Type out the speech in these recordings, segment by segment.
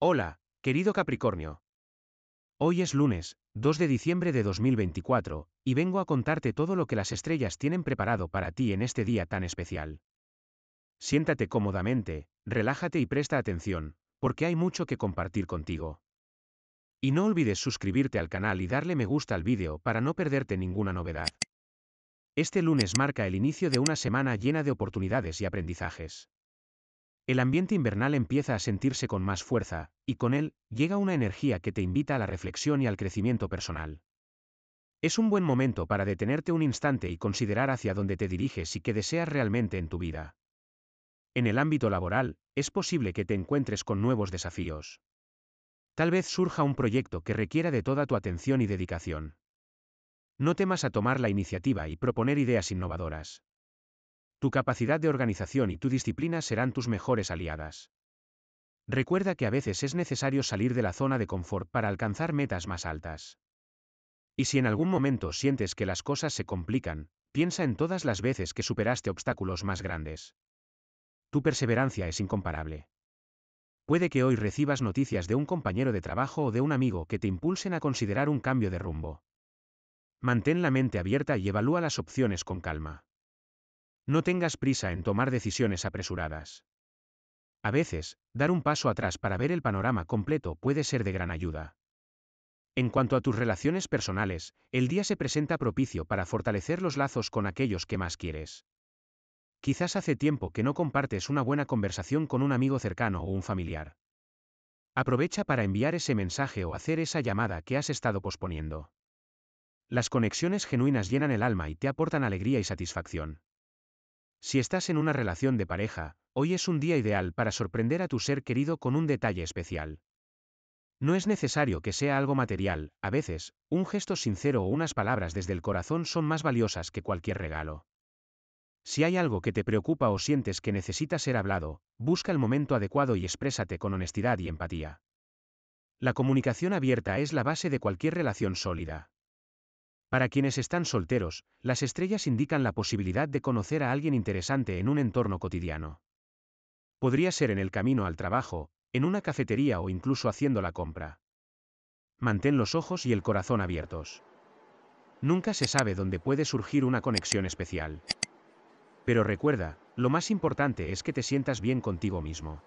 Hola, querido Capricornio. Hoy es lunes, 2 de diciembre de 2024, y vengo a contarte todo lo que las estrellas tienen preparado para ti en este día tan especial. Siéntate cómodamente, relájate y presta atención, porque hay mucho que compartir contigo. Y no olvides suscribirte al canal y darle me gusta al vídeo para no perderte ninguna novedad. Este lunes marca el inicio de una semana llena de oportunidades y aprendizajes. El ambiente invernal empieza a sentirse con más fuerza, y con él, llega una energía que te invita a la reflexión y al crecimiento personal. Es un buen momento para detenerte un instante y considerar hacia dónde te diriges y qué deseas realmente en tu vida. En el ámbito laboral, es posible que te encuentres con nuevos desafíos. Tal vez surja un proyecto que requiera de toda tu atención y dedicación. No temas a tomar la iniciativa y proponer ideas innovadoras. Tu capacidad de organización y tu disciplina serán tus mejores aliadas. Recuerda que a veces es necesario salir de la zona de confort para alcanzar metas más altas. Y si en algún momento sientes que las cosas se complican, piensa en todas las veces que superaste obstáculos más grandes. Tu perseverancia es incomparable. Puede que hoy recibas noticias de un compañero de trabajo o de un amigo que te impulsen a considerar un cambio de rumbo. Mantén la mente abierta y evalúa las opciones con calma. No tengas prisa en tomar decisiones apresuradas. A veces, dar un paso atrás para ver el panorama completo puede ser de gran ayuda. En cuanto a tus relaciones personales, el día se presenta propicio para fortalecer los lazos con aquellos que más quieres. Quizás hace tiempo que no compartes una buena conversación con un amigo cercano o un familiar. Aprovecha para enviar ese mensaje o hacer esa llamada que has estado posponiendo. Las conexiones genuinas llenan el alma y te aportan alegría y satisfacción. Si estás en una relación de pareja, hoy es un día ideal para sorprender a tu ser querido con un detalle especial. No es necesario que sea algo material, a veces, un gesto sincero o unas palabras desde el corazón son más valiosas que cualquier regalo. Si hay algo que te preocupa o sientes que necesita ser hablado, busca el momento adecuado y exprésate con honestidad y empatía. La comunicación abierta es la base de cualquier relación sólida. Para quienes están solteros, las estrellas indican la posibilidad de conocer a alguien interesante en un entorno cotidiano. Podría ser en el camino al trabajo, en una cafetería o incluso haciendo la compra. Mantén los ojos y el corazón abiertos. Nunca se sabe dónde puede surgir una conexión especial. Pero recuerda, lo más importante es que te sientas bien contigo mismo.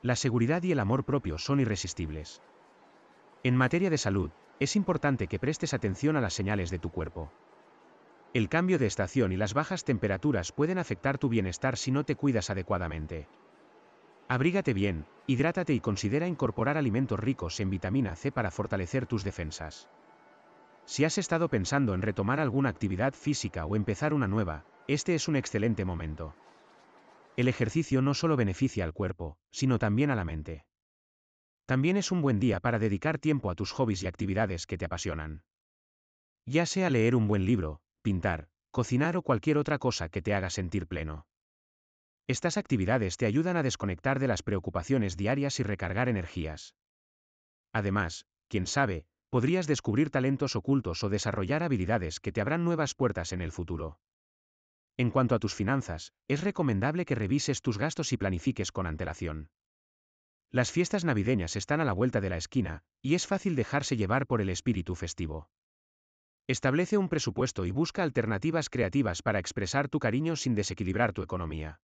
La seguridad y el amor propio son irresistibles. En materia de salud, es importante que prestes atención a las señales de tu cuerpo. El cambio de estación y las bajas temperaturas pueden afectar tu bienestar si no te cuidas adecuadamente. Abrígate bien, hidrátate y considera incorporar alimentos ricos en vitamina C para fortalecer tus defensas. Si has estado pensando en retomar alguna actividad física o empezar una nueva, este es un excelente momento. El ejercicio no solo beneficia al cuerpo, sino también a la mente. También es un buen día para dedicar tiempo a tus hobbies y actividades que te apasionan. Ya sea leer un buen libro, pintar, cocinar o cualquier otra cosa que te haga sentir pleno. Estas actividades te ayudan a desconectar de las preocupaciones diarias y recargar energías. Además, quién sabe, podrías descubrir talentos ocultos o desarrollar habilidades que te abran nuevas puertas en el futuro. En cuanto a tus finanzas, es recomendable que revises tus gastos y planifiques con antelación. Las fiestas navideñas están a la vuelta de la esquina, y es fácil dejarse llevar por el espíritu festivo. Establece un presupuesto y busca alternativas creativas para expresar tu cariño sin desequilibrar tu economía.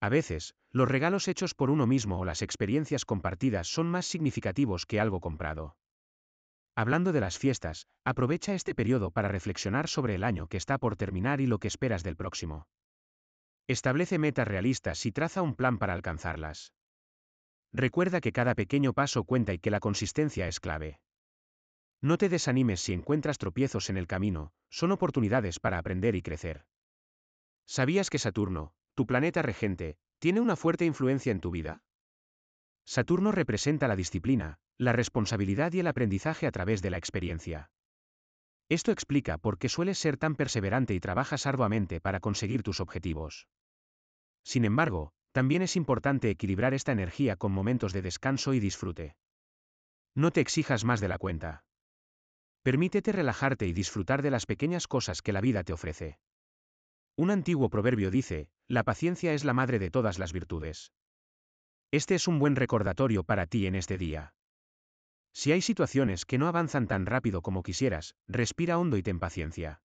A veces, los regalos hechos por uno mismo o las experiencias compartidas son más significativos que algo comprado. Hablando de las fiestas, aprovecha este periodo para reflexionar sobre el año que está por terminar y lo que esperas del próximo. Establece metas realistas y traza un plan para alcanzarlas. Recuerda que cada pequeño paso cuenta y que la consistencia es clave. No te desanimes si encuentras tropiezos en el camino, son oportunidades para aprender y crecer. ¿Sabías que Saturno, tu planeta regente, tiene una fuerte influencia en tu vida? Saturno representa la disciplina, la responsabilidad y el aprendizaje a través de la experiencia. Esto explica por qué sueles ser tan perseverante y trabajas arduamente para conseguir tus objetivos. Sin embargo, también es importante equilibrar esta energía con momentos de descanso y disfrute. No te exijas más de la cuenta. Permítete relajarte y disfrutar de las pequeñas cosas que la vida te ofrece. Un antiguo proverbio dice, la paciencia es la madre de todas las virtudes. Este es un buen recordatorio para ti en este día. Si hay situaciones que no avanzan tan rápido como quisieras, respira hondo y ten paciencia.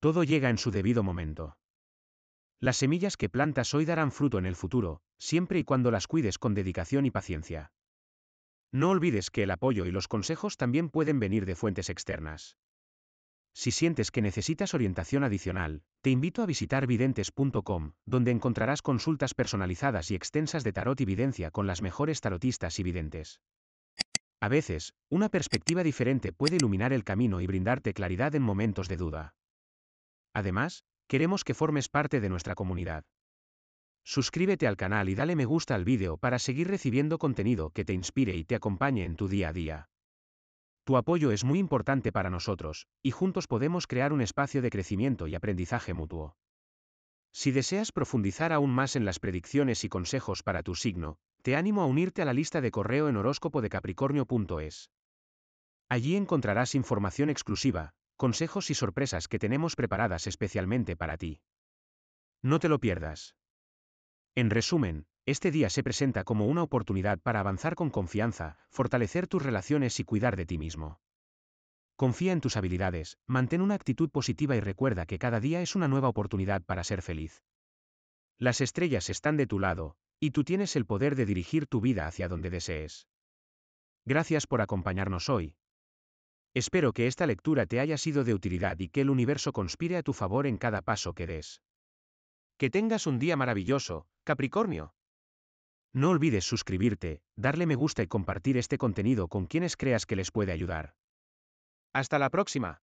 Todo llega en su debido momento. Las semillas que plantas hoy darán fruto en el futuro, siempre y cuando las cuides con dedicación y paciencia. No olvides que el apoyo y los consejos también pueden venir de fuentes externas. Si sientes que necesitas orientación adicional, te invito a visitar videntes.com, donde encontrarás consultas personalizadas y extensas de tarot y videncia con las mejores tarotistas y videntes. A veces, una perspectiva diferente puede iluminar el camino y brindarte claridad en momentos de duda. Además, Queremos que formes parte de nuestra comunidad. Suscríbete al canal y dale me gusta al vídeo para seguir recibiendo contenido que te inspire y te acompañe en tu día a día. Tu apoyo es muy importante para nosotros, y juntos podemos crear un espacio de crecimiento y aprendizaje mutuo. Si deseas profundizar aún más en las predicciones y consejos para tu signo, te animo a unirte a la lista de correo en horóscopodecapricornio.es. Allí encontrarás información exclusiva, consejos y sorpresas que tenemos preparadas especialmente para ti. No te lo pierdas. En resumen, este día se presenta como una oportunidad para avanzar con confianza, fortalecer tus relaciones y cuidar de ti mismo. Confía en tus habilidades, mantén una actitud positiva y recuerda que cada día es una nueva oportunidad para ser feliz. Las estrellas están de tu lado, y tú tienes el poder de dirigir tu vida hacia donde desees. Gracias por acompañarnos hoy, Espero que esta lectura te haya sido de utilidad y que el universo conspire a tu favor en cada paso que des. Que tengas un día maravilloso, Capricornio. No olvides suscribirte, darle me gusta y compartir este contenido con quienes creas que les puede ayudar. Hasta la próxima.